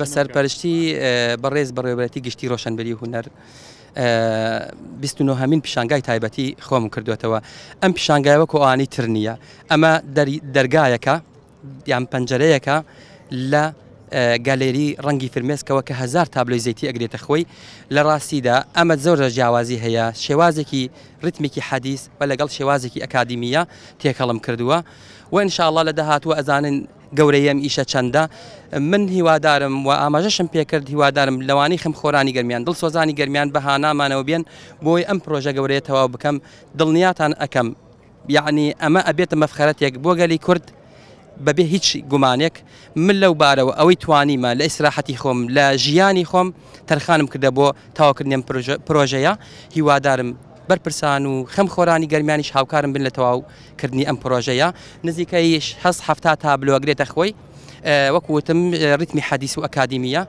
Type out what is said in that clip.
بە سەرپەرشتی بەڕێز بەڕێوەتی گشتی ڕۆشنبەری هوەر. 29همین پیشنگای تایبەتی خۆم کردوێتەوە ئەم پیشنگایەوە کۆانی تر نییە ئەمە دەرگایەکە یان پەنجەرەیەەکە لە گالێری ڕەنگی فرمێسکەوە کە هزار تابلۆی زیتی ئەگرێتە خۆی لە ڕاستیدا ئەمە زۆرە جیاوازی هەیە شێوازێکی ریتمێکی حەدیث بە لەگەڵ شێوازێکی ئەکادیمیە تێکەڵم کردووە و انشاءله لە داهاتوە ئەزانن گەورەیەم ئیشە چەندە من هیوادارم و ئاماژەشم پێکرد هیوادارم لەوانی خم خۆرانی گەرمیان دڵ سۆزانی گەرمیان بە هانامانەوە بێن بۆی ئەم پرۆژە گەورەیە تەواو بکەم دڵنیاتان ئەەکەم یعنی ئەمە ئەبێتە مەفخەرەتێک بۆ گەلی کورد بەبێ هیچ گومانێک من لەو بارەوە ئەوەی توانیمە لە ئیسراحەتی خۆم لە ژیانی خۆم تەرخانم کردە بۆ تاواکردنیم پرۆژەیە هیوادارم برپرسان و خەم خۆرانی گەرمانیش هاوکارم بن لە تەواوکردنی ئەم پرۆژەیە نزیکەیش حەز هەفتا تابلۆگرێتە خۆی اه، وەکوتم اه، ریتمی حەدیث و ئەکادمیە